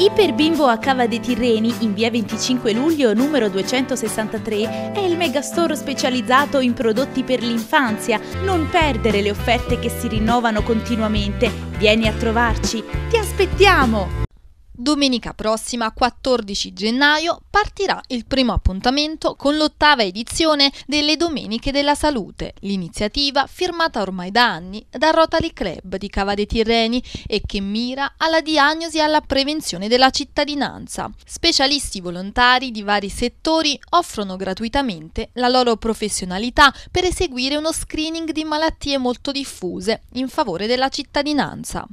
Iperbimbo a Cava dei Tirreni, in via 25 luglio numero 263, è il megastore specializzato in prodotti per l'infanzia. Non perdere le offerte che si rinnovano continuamente. Vieni a trovarci, ti aspettiamo! Domenica prossima, 14 gennaio, partirà il primo appuntamento con l'ottava edizione delle Domeniche della Salute, l'iniziativa firmata ormai da anni da Rotary Club di Cava dei Tirreni e che mira alla diagnosi e alla prevenzione della cittadinanza. Specialisti volontari di vari settori offrono gratuitamente la loro professionalità per eseguire uno screening di malattie molto diffuse in favore della cittadinanza.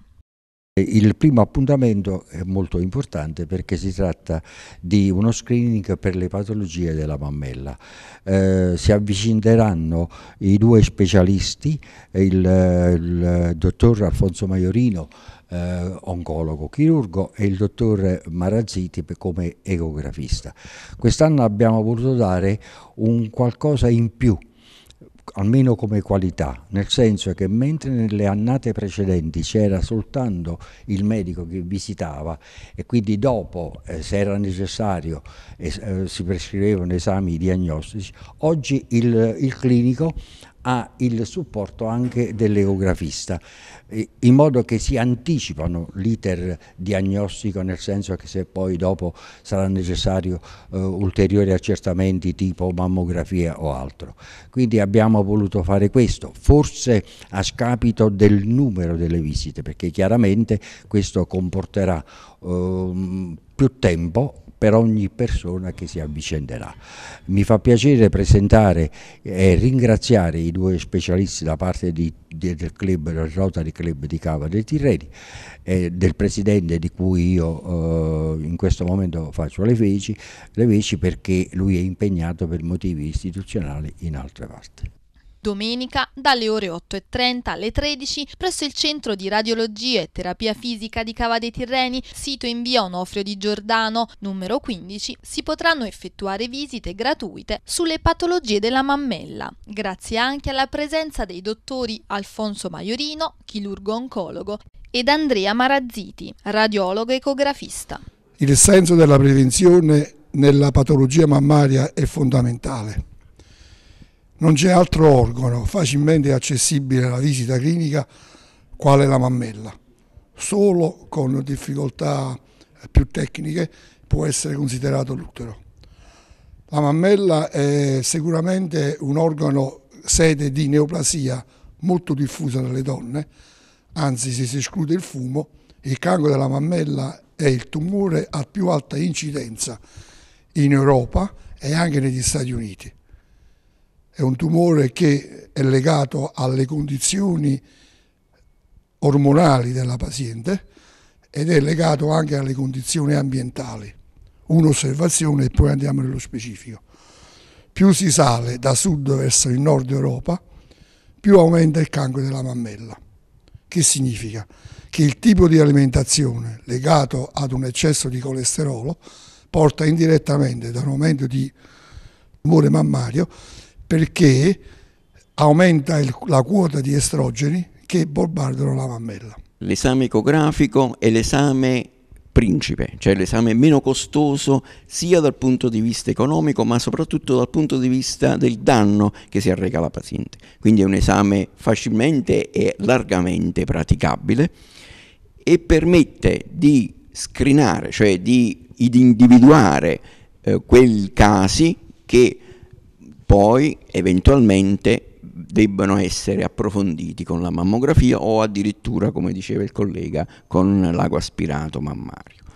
Il primo appuntamento è molto importante perché si tratta di uno screening per le patologie della mammella. Eh, si avvicineranno i due specialisti, il, il dottor Alfonso Maiorino, eh, oncologo chirurgo e il dottor Marazziti come ecografista. Quest'anno abbiamo voluto dare un qualcosa in più almeno come qualità, nel senso che mentre nelle annate precedenti c'era soltanto il medico che visitava e quindi dopo, eh, se era necessario, eh, si prescrivevano esami diagnostici, oggi il, il clinico ha il supporto anche dell'ecografista, in modo che si anticipano l'iter diagnostico, nel senso che se poi dopo sarà necessario eh, ulteriori accertamenti tipo mammografia o altro. Quindi abbiamo voluto fare questo, forse a scapito del numero delle visite, perché chiaramente questo comporterà eh, più tempo per ogni persona che si avvicenderà. Mi fa piacere presentare eh, e ringraziare i due specialisti da parte di, del, club, del Rotary Club di Cava dei Tirreni, eh, del presidente di cui io eh, in questo momento faccio le veci, le veci perché lui è impegnato per motivi istituzionali in altre parti domenica dalle ore 8.30 alle 13 presso il Centro di Radiologia e Terapia Fisica di Cava dei Tirreni, sito in via Onofrio di Giordano, numero 15, si potranno effettuare visite gratuite sulle patologie della mammella, grazie anche alla presenza dei dottori Alfonso Maiorino, chirurgo oncologo, ed Andrea Marazziti, radiologo ecografista. Il senso della prevenzione nella patologia mammaria è fondamentale. Non c'è altro organo facilmente accessibile alla visita clinica quale la mammella. Solo con difficoltà eh, più tecniche può essere considerato l'utero. La mammella è sicuramente un organo sede di neoplasia molto diffusa nelle donne, anzi se si esclude il fumo, il cancro della mammella è il tumore a più alta incidenza in Europa e anche negli Stati Uniti è un tumore che è legato alle condizioni ormonali della paziente ed è legato anche alle condizioni ambientali. Un'osservazione e poi andiamo nello specifico. Più si sale da sud verso il nord Europa, più aumenta il cancro della mammella. Che significa? Che il tipo di alimentazione legato ad un eccesso di colesterolo porta indirettamente da un aumento di tumore mammario perché aumenta il, la quota di estrogeni che bombardano la mammella. L'esame ecografico è l'esame principe, cioè l'esame meno costoso sia dal punto di vista economico ma soprattutto dal punto di vista del danno che si arreca alla paziente. Quindi è un esame facilmente e largamente praticabile e permette di screenare, cioè di individuare eh, quei casi che poi eventualmente debbano essere approfonditi con la mammografia o addirittura, come diceva il collega, con l'ago aspirato mammario.